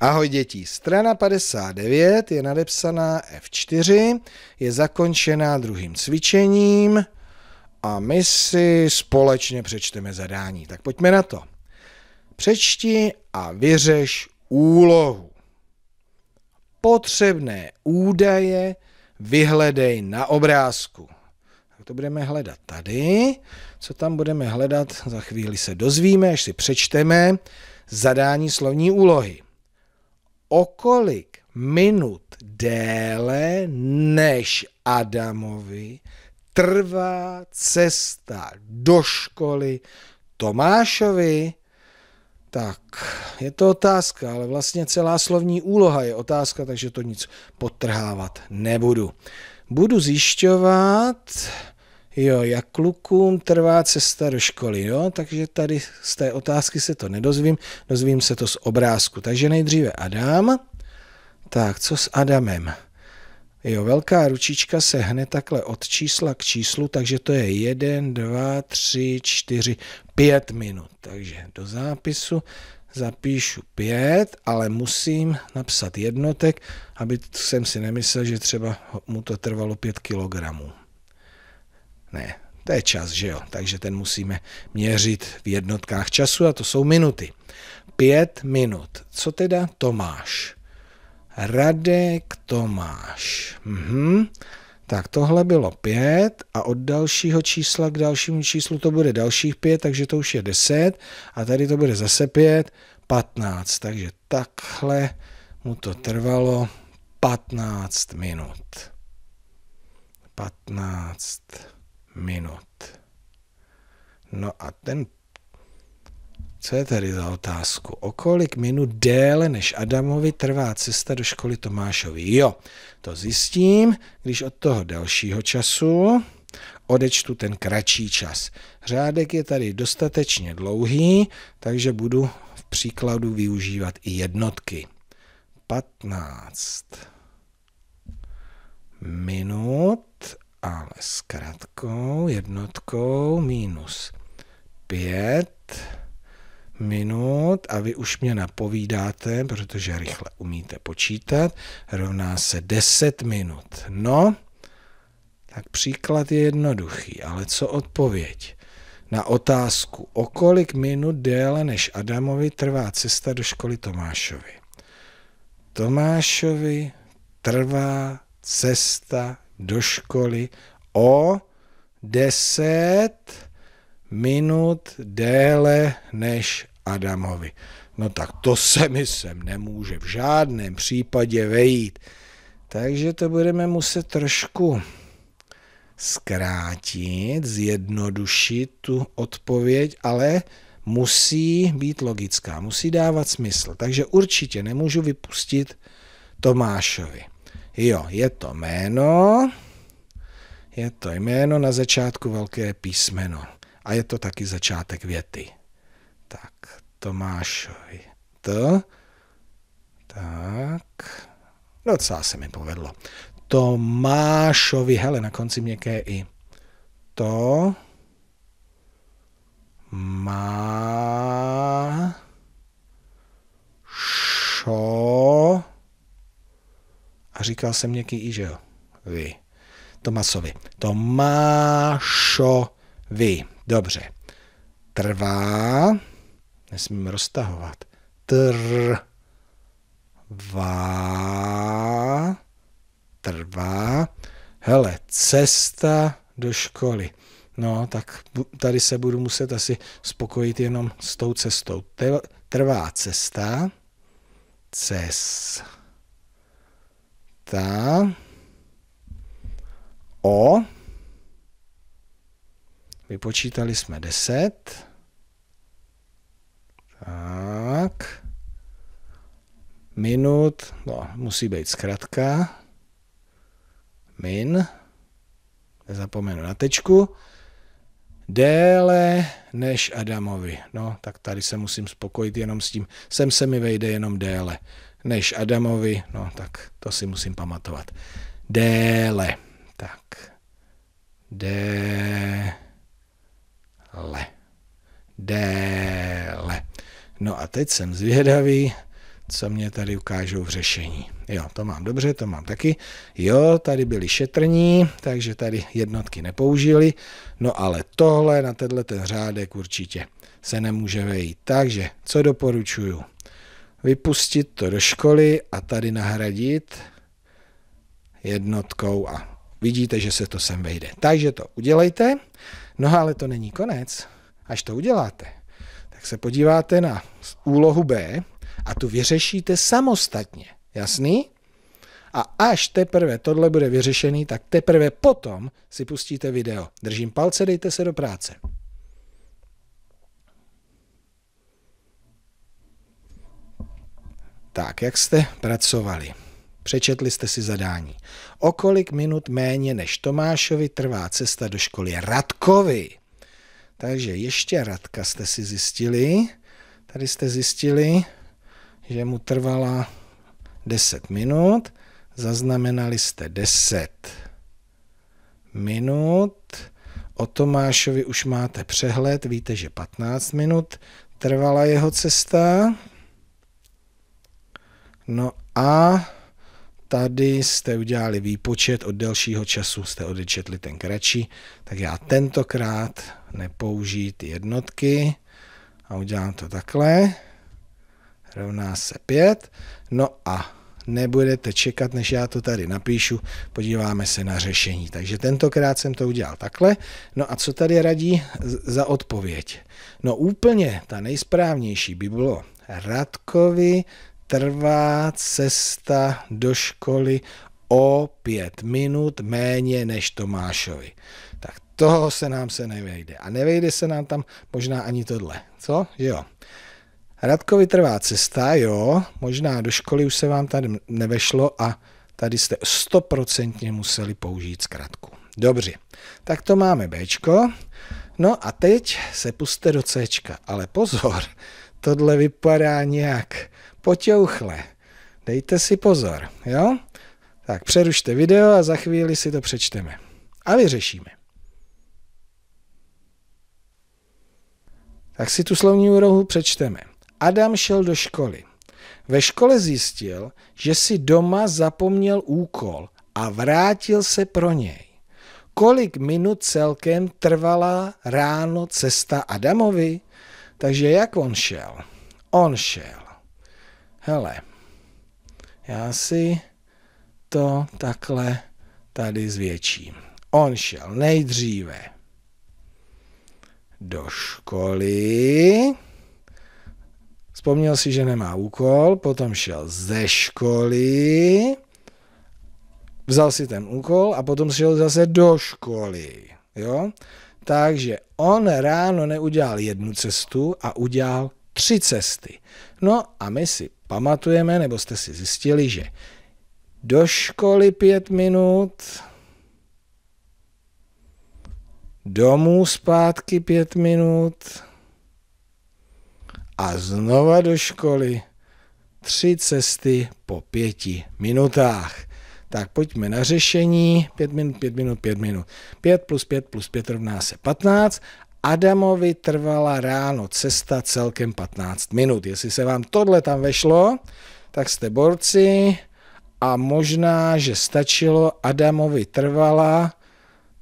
Ahoj děti, strana 59 je nadepsaná F4, je zakončená druhým cvičením a my si společně přečteme zadání. Tak pojďme na to. Přečti a vyřeš úlohu. Potřebné údaje vyhledej na obrázku. Tak to budeme hledat tady. Co tam budeme hledat, za chvíli se dozvíme, až si přečteme zadání slovní úlohy o kolik minut déle než Adamovi trvá cesta do školy Tomášovi? Tak, je to otázka, ale vlastně celá slovní úloha je otázka, takže to nic podtrhávat nebudu. Budu zjišťovat, Jo, jak klukům trvá cesta do školy, jo? Takže tady z té otázky se to nedozvím, dozvím se to z obrázku. Takže nejdříve Adam. Tak, co s Adamem? Jo, velká ručička se hne takhle od čísla k číslu, takže to je 1, 2, 3, 4, 5 minut. Takže do zápisu zapíšu 5, ale musím napsat jednotek, aby jsem si nemyslel, že třeba mu to trvalo 5 kilogramů. Ne, to je čas, že jo? Takže ten musíme měřit v jednotkách času a to jsou minuty. Pět minut. Co teda Tomáš? Radek Tomáš. Mhm. Tak tohle bylo pět a od dalšího čísla k dalšímu číslu to bude dalších pět, takže to už je deset a tady to bude zase pět, patnáct. Takže takhle mu to trvalo 15 minut. 15 minut. No a ten, co je tady za otázku? O kolik minut déle než Adamovi trvá cesta do školy Tomášovi? Jo, to zjistím, když od toho dalšího času odečtu ten kratší čas. Řádek je tady dostatečně dlouhý, takže budu v příkladu využívat i jednotky. 15 minut ale s krátkou jednotkou minus 5 minut a vy už mě napovídáte, protože rychle umíte počítat, rovná se 10 minut. No, tak příklad je jednoduchý, ale co odpověď? Na otázku, o kolik minut déle než Adamovi trvá cesta do školy Tomášovi? Tomášovi trvá cesta do školy o 10 minut déle než Adamovi. No tak to se mi sem nemůže v žádném případě vejít. Takže to budeme muset trošku zkrátit, zjednodušit tu odpověď, ale musí být logická, musí dávat smysl. Takže určitě nemůžu vypustit Tomášovi. Jo, je to jméno, je to jméno na začátku velké písmeno a je to taky začátek věty. Tak, Tomáš T. Tak, no, docela se mi povedlo. Tomášovi, hele, na konci měkké i. To má šo říkal jsem něký jo, Vy. Tomasovi. Tomášovi. Dobře. Trvá. Nesmím roztahovat. trvá, Trvá. Hele, cesta do školy. No, tak tady se budu muset asi spokojit jenom s tou cestou. Trvá cesta. Cesta ta o, vypočítali jsme 10, tak, minut, no, musí být zkratka, min, nezapomenu na tečku, déle než Adamovi. No, tak tady se musím spokojit jenom s tím, sem se mi vejde jenom déle než Adamovi, no tak to si musím pamatovat. Déle. Tak. Déle. Déle. No a teď jsem zvědavý, co mě tady ukážou v řešení. Jo, to mám dobře, to mám taky. Jo, tady byli šetrní, takže tady jednotky nepoužili. No ale tohle na tenhle ten řádek určitě se nemůže vejít. Takže co doporučuju? vypustit to do školy a tady nahradit jednotkou a vidíte, že se to sem vejde. Takže to udělejte, no ale to není konec. Až to uděláte, tak se podíváte na úlohu B a tu vyřešíte samostatně. Jasný? A až teprve tohle bude vyřešený, tak teprve potom si pustíte video. Držím palce, dejte se do práce. Tak, jak jste pracovali? Přečetli jste si zadání. O kolik minut méně než Tomášovi trvá cesta do školy Radkovi? Takže ještě Radka jste si zjistili. Tady jste zjistili, že mu trvala 10 minut. Zaznamenali jste 10 minut. O Tomášovi už máte přehled, víte, že 15 minut trvala jeho cesta. No a tady jste udělali výpočet od delšího času, jste odečetli ten kratší, tak já tentokrát nepoužiji ty jednotky a udělám to takhle. Rovná se 5. No a nebudete čekat, než já to tady napíšu, podíváme se na řešení. Takže tentokrát jsem to udělal takhle. No a co tady radí za odpověď? No úplně ta nejsprávnější by bylo Radkovi trvá cesta do školy o pět minut méně než Tomášovi. Tak toho se nám se nevejde. A nevejde se nám tam možná ani tohle. Co? Jo. Radkovi trvá cesta, jo, možná do školy už se vám tady nevešlo a tady jste stoprocentně museli použít zkratku. Dobře, tak to máme B. No a teď se puste do C, ale pozor, tohle vypadá nějak potěuchle. Dejte si pozor, jo? Tak přerušte video a za chvíli si to přečteme. A vyřešíme. Tak si tu slovní úrohu přečteme. Adam šel do školy. Ve škole zjistil, že si doma zapomněl úkol a vrátil se pro něj. Kolik minut celkem trvala ráno cesta Adamovi? Takže jak on šel? On šel hele, já si to takhle tady zvětším. On šel nejdříve do školy, vzpomněl si, že nemá úkol, potom šel ze školy, vzal si ten úkol a potom šel zase do školy. Jo? Takže on ráno neudělal jednu cestu a udělal tři cesty. No a my si pamatujeme, nebo jste si zjistili, že do školy pět minut, domů zpátky pět minut a znova do školy tři cesty po pěti minutách. Tak pojďme na řešení. 5 minut, 5 minut, 5 minut. 5 plus 5 plus 5 rovná se 15 Adamovi trvala ráno cesta celkem 15 minut. Jestli se vám tohle tam vešlo, tak jste borci a možná, že stačilo Adamovi trvala,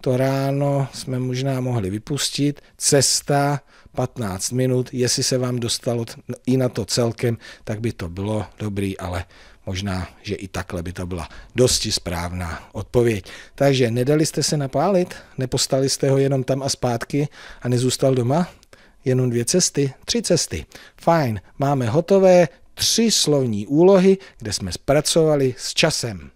to ráno jsme možná mohli vypustit, cesta 15 minut. Jestli se vám dostalo i na to celkem, tak by to bylo dobrý, ale možná, že i takhle by to byla dosti správná odpověď. Takže nedali jste se napálit, nepostali jste ho jenom tam a zpátky a nezůstal doma? Jenom dvě cesty, tři cesty. Fajn, máme hotové tři slovní úlohy, kde jsme zpracovali s časem.